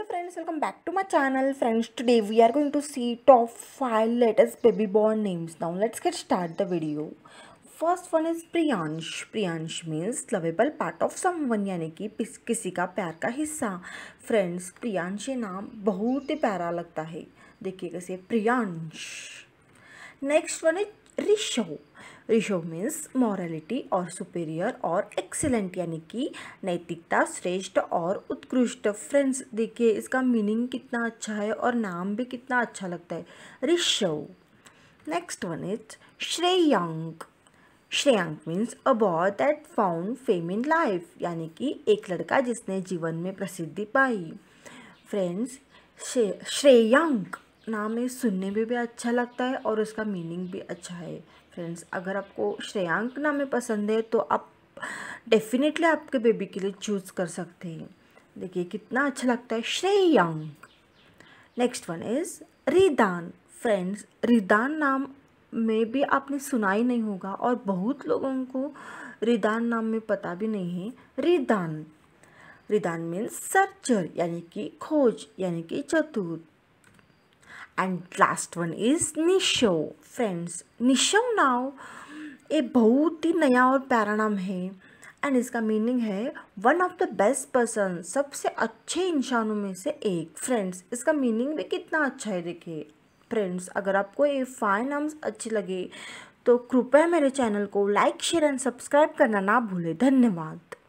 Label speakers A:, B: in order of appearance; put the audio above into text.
A: hello friends welcome back to my channel friends today we are going to see top five latest baby born names now let's get start the video first one is Priyansh Priyansh means lovable part of someone यानी कि किसी का प्यार का हिस्सा friends Priyansh ये नाम बहुत ही प्यारा लगता है देखिए कैसे Priyansh next one is Rishav Rishav means morality और सुपेरियर और एक्सेलेंट यानी कि नैतिकता श्रेष्ठ और उत्कृष्ट फ्रेंड्स देखिए इसका मीनिंग कितना अच्छा है और नाम भी कितना अच्छा लगता है Rishav next one is Shreyank Shreyank means a boy that found fame in life यानी कि एक लड़का जिसने जीवन में प्रसिद्धि पाई फ्रेंड्स श्रेयांक नाम है सुनने में भी अच्छा लगता है और उसका मीनिंग भी अच्छा है फ्रेंड्स अगर आपको श्रेयांक नाम पसंद है तो आप डेफिनेटली आपके बेबी के लिए चूज़ कर सकते हैं देखिए कितना अच्छा लगता है Shreyank next one is Ridan friends Ridan नाम में भी आपने सुना ही नहीं होगा और बहुत लोगों को रिदान नाम में पता भी नहीं है रिदान रिदान मीन्स सर्चर यानी कि खोज यानी कि चतुर and last one is Nisho friends Nisho now ये बहुत ही नया और प्यारा नाम है एंड इसका मीनिंग है one of the best person सबसे अच्छे इंसानों में से एक फ्रेंड्स इसका मीनिंग भी कितना अच्छा है देखिए फ्रेंड्स अगर आपको ये फाइव नाम्स अच्छे लगे तो कृपया मेरे चैनल को लाइक शेयर एंड सब्सक्राइब करना ना भूलें धन्यवाद